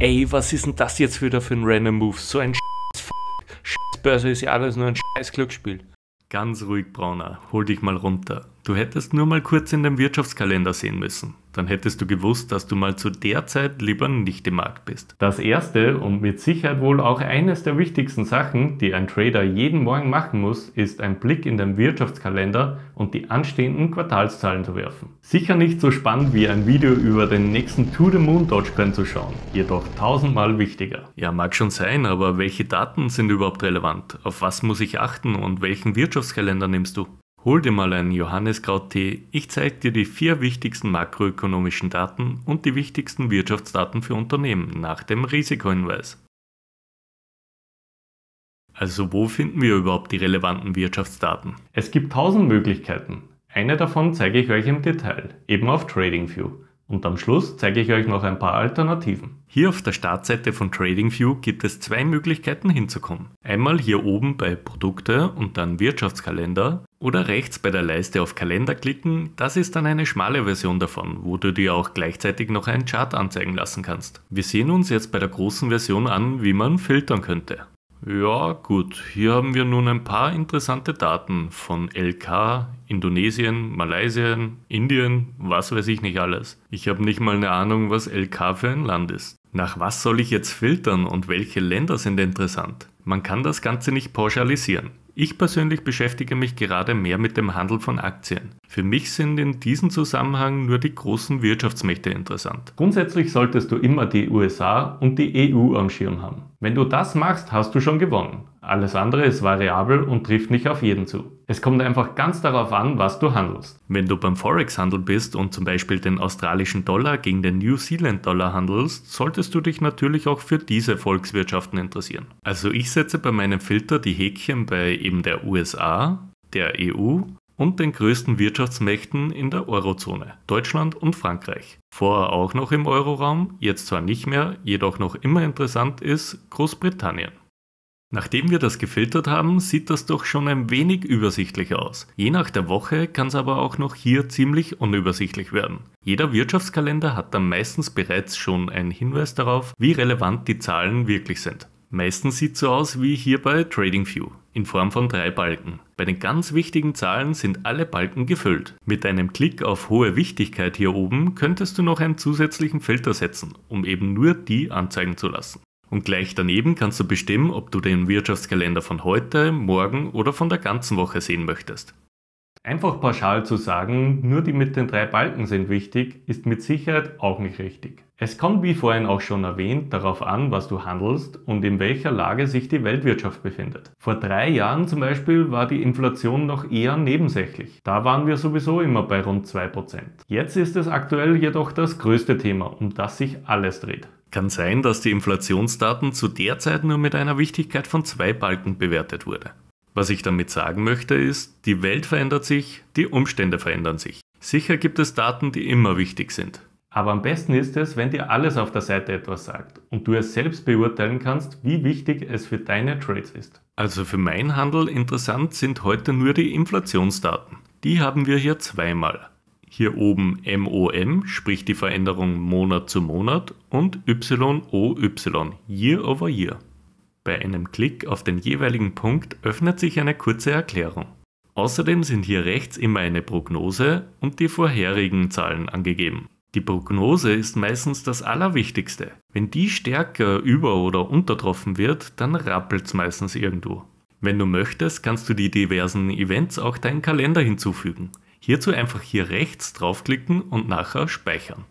ey, was ist denn das jetzt wieder für ein Random Move? So ein Scheiß, Börse ist ja alles nur ein Scheiß Glücksspiel. Ganz ruhig, Brauner, hol dich mal runter. Du hättest nur mal kurz in den Wirtschaftskalender sehen müssen. Dann hättest du gewusst, dass du mal zu der Zeit lieber nicht im Markt bist. Das erste und mit Sicherheit wohl auch eines der wichtigsten Sachen, die ein Trader jeden Morgen machen muss, ist ein Blick in den Wirtschaftskalender und die anstehenden Quartalszahlen zu werfen. Sicher nicht so spannend wie ein Video über den nächsten To the Moon Dogecoin zu schauen, jedoch tausendmal wichtiger. Ja, mag schon sein, aber welche Daten sind überhaupt relevant? Auf was muss ich achten und welchen Wirtschaftskalender nimmst du? Hol dir mal einen Johanniskraut-Tee, ich zeige dir die vier wichtigsten makroökonomischen Daten und die wichtigsten Wirtschaftsdaten für Unternehmen nach dem Risikohinweis. Also wo finden wir überhaupt die relevanten Wirtschaftsdaten? Es gibt tausend Möglichkeiten. Eine davon zeige ich euch im Detail, eben auf TradingView. Und am Schluss zeige ich euch noch ein paar Alternativen. Hier auf der Startseite von TradingView gibt es zwei Möglichkeiten hinzukommen. Einmal hier oben bei Produkte und dann Wirtschaftskalender oder rechts bei der Leiste auf Kalender klicken, das ist dann eine schmale Version davon, wo du dir auch gleichzeitig noch einen Chart anzeigen lassen kannst. Wir sehen uns jetzt bei der großen Version an, wie man filtern könnte. Ja, gut. Hier haben wir nun ein paar interessante Daten von LK, Indonesien, Malaysia, Indien, was weiß ich nicht alles. Ich habe nicht mal eine Ahnung, was LK für ein Land ist. Nach was soll ich jetzt filtern und welche Länder sind interessant? Man kann das Ganze nicht pauschalisieren. Ich persönlich beschäftige mich gerade mehr mit dem Handel von Aktien. Für mich sind in diesem Zusammenhang nur die großen Wirtschaftsmächte interessant. Grundsätzlich solltest du immer die USA und die EU am Schirm haben. Wenn du das machst, hast du schon gewonnen. Alles andere ist variabel und trifft nicht auf jeden zu. Es kommt einfach ganz darauf an, was du handelst. Wenn du beim Forex-Handel bist und zum Beispiel den australischen Dollar gegen den New Zealand Dollar handelst, solltest du dich natürlich auch für diese Volkswirtschaften interessieren. Also ich setze bei meinem Filter die Häkchen bei eben der USA, der EU und den größten Wirtschaftsmächten in der Eurozone, Deutschland und Frankreich. Vorher auch noch im Euroraum, jetzt zwar nicht mehr, jedoch noch immer interessant ist Großbritannien. Nachdem wir das gefiltert haben, sieht das doch schon ein wenig übersichtlicher aus. Je nach der Woche kann es aber auch noch hier ziemlich unübersichtlich werden. Jeder Wirtschaftskalender hat dann meistens bereits schon einen Hinweis darauf, wie relevant die Zahlen wirklich sind. Meistens sieht so aus wie hier bei TradingView in Form von drei Balken. Bei den ganz wichtigen Zahlen sind alle Balken gefüllt. Mit einem Klick auf hohe Wichtigkeit hier oben könntest du noch einen zusätzlichen Filter setzen, um eben nur die anzeigen zu lassen. Und gleich daneben kannst du bestimmen, ob du den Wirtschaftskalender von heute, morgen oder von der ganzen Woche sehen möchtest. Einfach pauschal zu sagen, nur die mit den drei Balken sind wichtig, ist mit Sicherheit auch nicht richtig. Es kommt wie vorhin auch schon erwähnt darauf an, was du handelst und in welcher Lage sich die Weltwirtschaft befindet. Vor drei Jahren zum Beispiel war die Inflation noch eher nebensächlich. Da waren wir sowieso immer bei rund 2%. Jetzt ist es aktuell jedoch das größte Thema, um das sich alles dreht. Kann sein, dass die Inflationsdaten zu der Zeit nur mit einer Wichtigkeit von zwei Balken bewertet wurde. Was ich damit sagen möchte ist, die Welt verändert sich, die Umstände verändern sich. Sicher gibt es Daten, die immer wichtig sind. Aber am besten ist es, wenn dir alles auf der Seite etwas sagt und du es selbst beurteilen kannst, wie wichtig es für deine Trades ist. Also für meinen Handel interessant sind heute nur die Inflationsdaten. Die haben wir hier zweimal hier oben MOM, sprich die Veränderung Monat zu Monat, und YOY, Year over Year. Bei einem Klick auf den jeweiligen Punkt öffnet sich eine kurze Erklärung. Außerdem sind hier rechts immer eine Prognose und die vorherigen Zahlen angegeben. Die Prognose ist meistens das Allerwichtigste. Wenn die stärker über- oder untertroffen wird, dann rappelt es meistens irgendwo. Wenn du möchtest, kannst du die diversen Events auch deinen Kalender hinzufügen. Hierzu einfach hier rechts draufklicken und nachher speichern.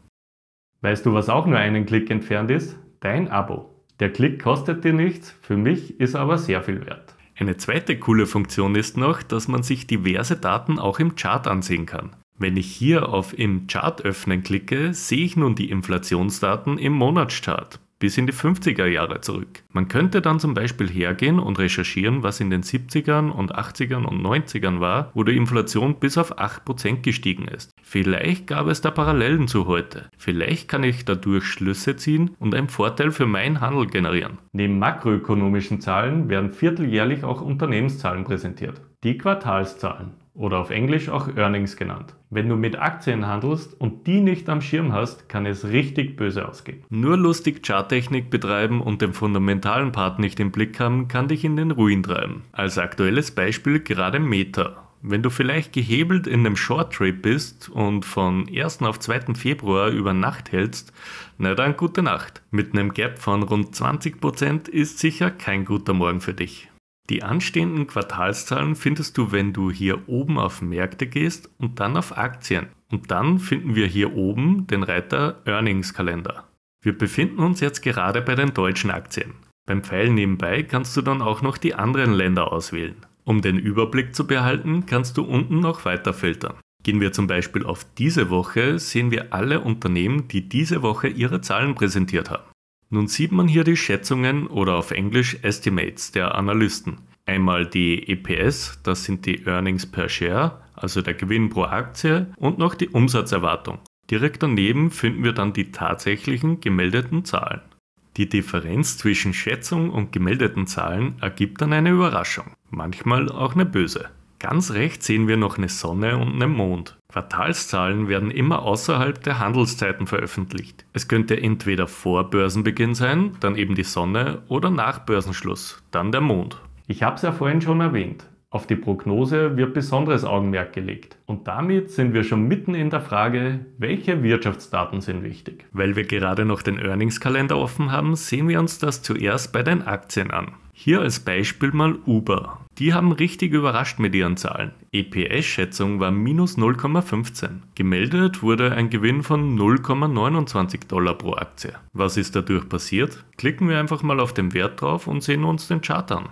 Weißt du, was auch nur einen Klick entfernt ist? Dein Abo. Der Klick kostet dir nichts, für mich ist aber sehr viel wert. Eine zweite coole Funktion ist noch, dass man sich diverse Daten auch im Chart ansehen kann. Wenn ich hier auf im Chart öffnen klicke, sehe ich nun die Inflationsdaten im Monatschart bis in die 50er Jahre zurück. Man könnte dann zum Beispiel hergehen und recherchieren, was in den 70ern und 80ern und 90ern war, wo die Inflation bis auf 8% gestiegen ist. Vielleicht gab es da Parallelen zu heute. Vielleicht kann ich dadurch Schlüsse ziehen und einen Vorteil für meinen Handel generieren. Neben makroökonomischen Zahlen werden vierteljährlich auch Unternehmenszahlen präsentiert. Die Quartalszahlen oder auf Englisch auch Earnings genannt. Wenn du mit Aktien handelst und die nicht am Schirm hast, kann es richtig böse ausgehen. Nur lustig Charttechnik betreiben und den fundamentalen Part nicht im Blick haben, kann dich in den Ruin treiben. Als aktuelles Beispiel gerade Meta. Wenn du vielleicht gehebelt in einem Short Trip bist und von 1. auf 2. Februar über Nacht hältst, na dann gute Nacht. Mit einem Gap von rund 20% ist sicher kein guter Morgen für dich. Die anstehenden Quartalszahlen findest du, wenn du hier oben auf Märkte gehst und dann auf Aktien. Und dann finden wir hier oben den Reiter Earnings Kalender. Wir befinden uns jetzt gerade bei den deutschen Aktien. Beim Pfeil nebenbei kannst du dann auch noch die anderen Länder auswählen. Um den Überblick zu behalten, kannst du unten noch weiter filtern. Gehen wir zum Beispiel auf diese Woche, sehen wir alle Unternehmen, die diese Woche ihre Zahlen präsentiert haben. Nun sieht man hier die Schätzungen oder auf Englisch Estimates der Analysten. Einmal die EPS, das sind die Earnings per Share, also der Gewinn pro Aktie, und noch die Umsatzerwartung. Direkt daneben finden wir dann die tatsächlichen gemeldeten Zahlen. Die Differenz zwischen Schätzung und gemeldeten Zahlen ergibt dann eine Überraschung, manchmal auch eine böse. Ganz rechts sehen wir noch eine Sonne und einen Mond. Quartalszahlen werden immer außerhalb der Handelszeiten veröffentlicht. Es könnte entweder vor Börsenbeginn sein, dann eben die Sonne, oder nach Börsenschluss, dann der Mond. Ich habe es ja vorhin schon erwähnt. Auf die Prognose wird besonderes Augenmerk gelegt. Und damit sind wir schon mitten in der Frage, welche Wirtschaftsdaten sind wichtig. Weil wir gerade noch den Earnings-Kalender offen haben, sehen wir uns das zuerst bei den Aktien an. Hier als Beispiel mal Uber. Die haben richtig überrascht mit ihren Zahlen. EPS-Schätzung war minus 0,15. Gemeldet wurde ein Gewinn von 0,29 Dollar pro Aktie. Was ist dadurch passiert? Klicken wir einfach mal auf den Wert drauf und sehen uns den Chart an.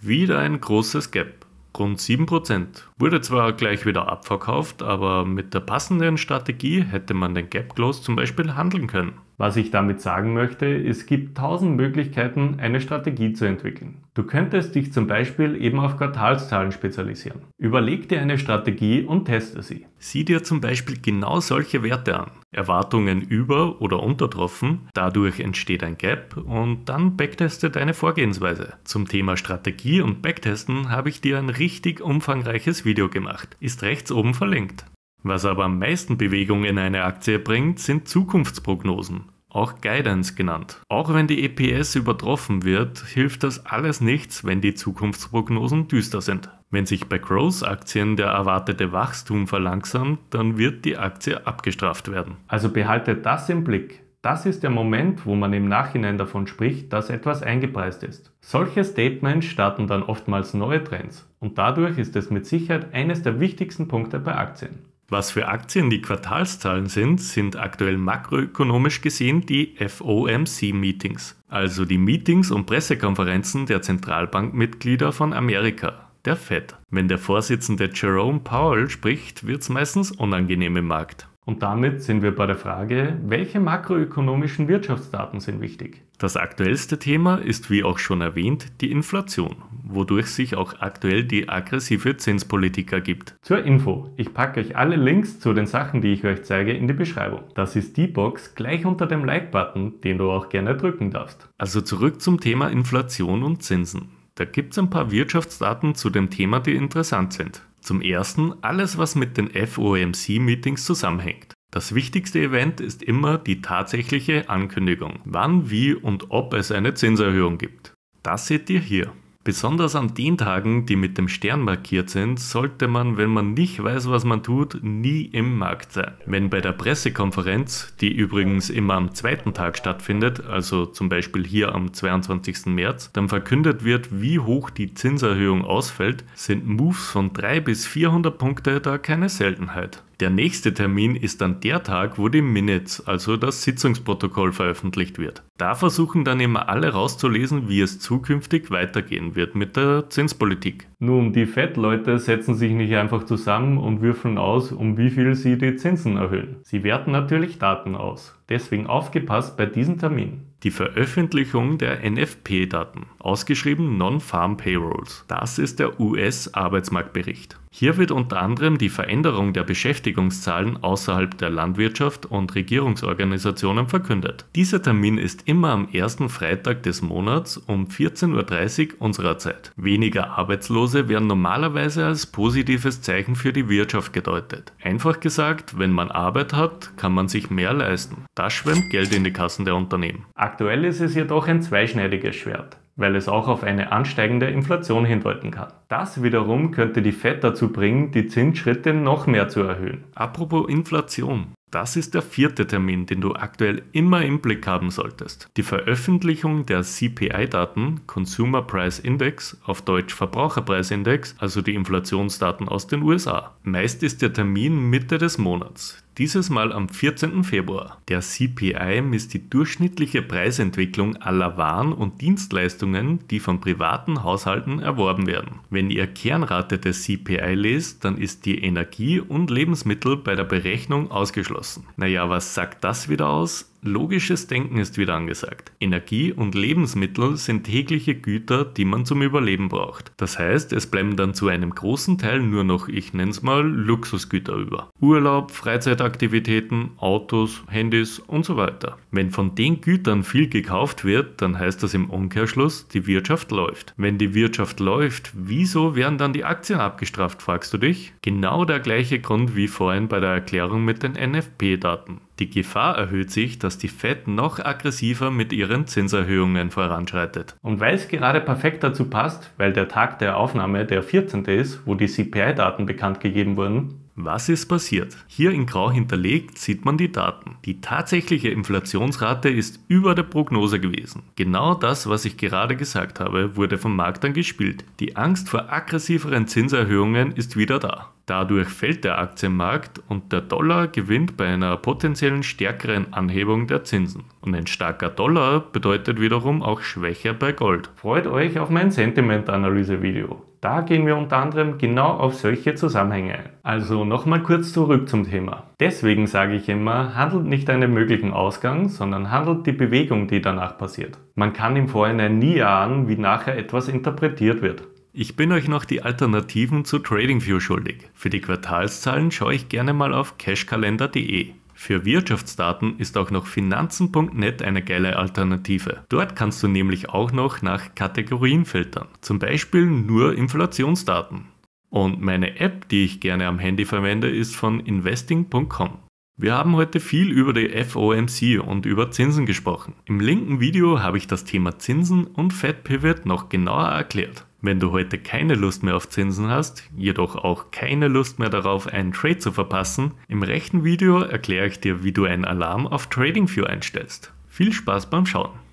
Wieder ein großes Gap. Rund 7%. Wurde zwar gleich wieder abverkauft, aber mit der passenden Strategie hätte man den Gap Close zum Beispiel handeln können. Was ich damit sagen möchte, es gibt tausend Möglichkeiten, eine Strategie zu entwickeln. Du könntest dich zum Beispiel eben auf Quartalszahlen spezialisieren. Überleg dir eine Strategie und teste sie. Sieh dir zum Beispiel genau solche Werte an. Erwartungen über- oder untertroffen, dadurch entsteht ein Gap und dann backteste deine Vorgehensweise. Zum Thema Strategie und Backtesten habe ich dir ein richtig umfangreiches Video gemacht. Ist rechts oben verlinkt. Was aber am meisten Bewegung in eine Aktie bringt, sind Zukunftsprognosen, auch Guidance genannt. Auch wenn die EPS übertroffen wird, hilft das alles nichts, wenn die Zukunftsprognosen düster sind. Wenn sich bei Growth-Aktien der erwartete Wachstum verlangsamt, dann wird die Aktie abgestraft werden. Also behaltet das im Blick. Das ist der Moment, wo man im Nachhinein davon spricht, dass etwas eingepreist ist. Solche Statements starten dann oftmals neue Trends und dadurch ist es mit Sicherheit eines der wichtigsten Punkte bei Aktien. Was für Aktien die Quartalszahlen sind, sind aktuell makroökonomisch gesehen die FOMC-Meetings, also die Meetings und Pressekonferenzen der Zentralbankmitglieder von Amerika, der Fed. Wenn der Vorsitzende Jerome Powell spricht, wird's meistens unangenehm im Markt. Und damit sind wir bei der Frage, welche makroökonomischen Wirtschaftsdaten sind wichtig? Das aktuellste Thema ist wie auch schon erwähnt die Inflation, wodurch sich auch aktuell die aggressive Zinspolitik ergibt. Zur Info, ich packe euch alle Links zu den Sachen, die ich euch zeige, in die Beschreibung. Das ist die Box gleich unter dem Like-Button, den du auch gerne drücken darfst. Also zurück zum Thema Inflation und Zinsen. Da gibt es ein paar Wirtschaftsdaten zu dem Thema, die interessant sind. Zum ersten alles, was mit den FOMC-Meetings zusammenhängt. Das wichtigste Event ist immer die tatsächliche Ankündigung, wann, wie und ob es eine Zinserhöhung gibt. Das seht ihr hier. Besonders an den Tagen, die mit dem Stern markiert sind, sollte man, wenn man nicht weiß, was man tut, nie im Markt sein. Wenn bei der Pressekonferenz, die übrigens immer am zweiten Tag stattfindet, also zum Beispiel hier am 22. März, dann verkündet wird, wie hoch die Zinserhöhung ausfällt, sind Moves von 3 bis 400 Punkte da keine Seltenheit. Der nächste Termin ist dann der Tag, wo die Minutes, also das Sitzungsprotokoll, veröffentlicht wird. Da versuchen dann immer alle rauszulesen, wie es zukünftig weitergehen wird mit der Zinspolitik. Nun, die FED-Leute setzen sich nicht einfach zusammen und würfeln aus, um wie viel sie die Zinsen erhöhen. Sie werten natürlich Daten aus. Deswegen aufgepasst bei diesem Termin die Veröffentlichung der NFP-Daten, ausgeschrieben Non-Farm Payrolls. Das ist der US-Arbeitsmarktbericht. Hier wird unter anderem die Veränderung der Beschäftigungszahlen außerhalb der Landwirtschaft und Regierungsorganisationen verkündet. Dieser Termin ist immer am ersten Freitag des Monats um 14.30 Uhr unserer Zeit. Weniger Arbeitslose werden normalerweise als positives Zeichen für die Wirtschaft gedeutet. Einfach gesagt, wenn man Arbeit hat, kann man sich mehr leisten. Das schwemmt Geld in die Kassen der Unternehmen. Ak Aktuell ist es jedoch ein zweischneidiges Schwert, weil es auch auf eine ansteigende Inflation hindeuten kann. Das wiederum könnte die Fed dazu bringen, die Zinsschritte noch mehr zu erhöhen. Apropos Inflation. Das ist der vierte Termin, den du aktuell immer im Blick haben solltest. Die Veröffentlichung der CPI-Daten, Consumer Price Index, auf Deutsch Verbraucherpreisindex, also die Inflationsdaten aus den USA. Meist ist der Termin Mitte des Monats. Dieses Mal am 14. Februar. Der CPI misst die durchschnittliche Preisentwicklung aller Waren und Dienstleistungen, die von privaten Haushalten erworben werden. Wenn ihr Kernrate des CPI lest, dann ist die Energie und Lebensmittel bei der Berechnung ausgeschlossen. Naja, was sagt das wieder aus? Logisches Denken ist wieder angesagt. Energie und Lebensmittel sind tägliche Güter, die man zum Überleben braucht. Das heißt, es bleiben dann zu einem großen Teil nur noch, ich nenn's mal, Luxusgüter über. Urlaub, Freizeitaktivitäten, Autos, Handys und so weiter. Wenn von den Gütern viel gekauft wird, dann heißt das im Umkehrschluss, die Wirtschaft läuft. Wenn die Wirtschaft läuft, wieso werden dann die Aktien abgestraft, fragst du dich? Genau der gleiche Grund wie vorhin bei der Erklärung mit den NFP-Daten. Die Gefahr erhöht sich, dass die Fed noch aggressiver mit ihren Zinserhöhungen voranschreitet. Und weil es gerade perfekt dazu passt, weil der Tag der Aufnahme der 14. ist, wo die CPI-Daten bekannt gegeben wurden, was ist passiert? Hier in Grau hinterlegt sieht man die Daten. Die tatsächliche Inflationsrate ist über der Prognose gewesen. Genau das, was ich gerade gesagt habe, wurde vom Markt dann gespielt. Die Angst vor aggressiveren Zinserhöhungen ist wieder da. Dadurch fällt der Aktienmarkt und der Dollar gewinnt bei einer potenziellen stärkeren Anhebung der Zinsen. Und ein starker Dollar bedeutet wiederum auch schwächer bei Gold. Freut euch auf mein Sentiment-Analyse-Video. Da gehen wir unter anderem genau auf solche Zusammenhänge ein. Also nochmal kurz zurück zum Thema. Deswegen sage ich immer, handelt nicht einen möglichen Ausgang, sondern handelt die Bewegung, die danach passiert. Man kann im Vorhinein nie ahnen, wie nachher etwas interpretiert wird. Ich bin euch noch die Alternativen zu TradingView schuldig. Für die Quartalszahlen schaue ich gerne mal auf cashkalender.de. Für Wirtschaftsdaten ist auch noch finanzen.net eine geile Alternative. Dort kannst du nämlich auch noch nach Kategorien filtern, zum Beispiel nur Inflationsdaten. Und meine App, die ich gerne am Handy verwende, ist von investing.com. Wir haben heute viel über die FOMC und über Zinsen gesprochen. Im linken Video habe ich das Thema Zinsen und Fed Pivot noch genauer erklärt. Wenn du heute keine Lust mehr auf Zinsen hast, jedoch auch keine Lust mehr darauf, einen Trade zu verpassen, im rechten Video erkläre ich dir, wie du einen Alarm auf TradingView einstellst. Viel Spaß beim Schauen!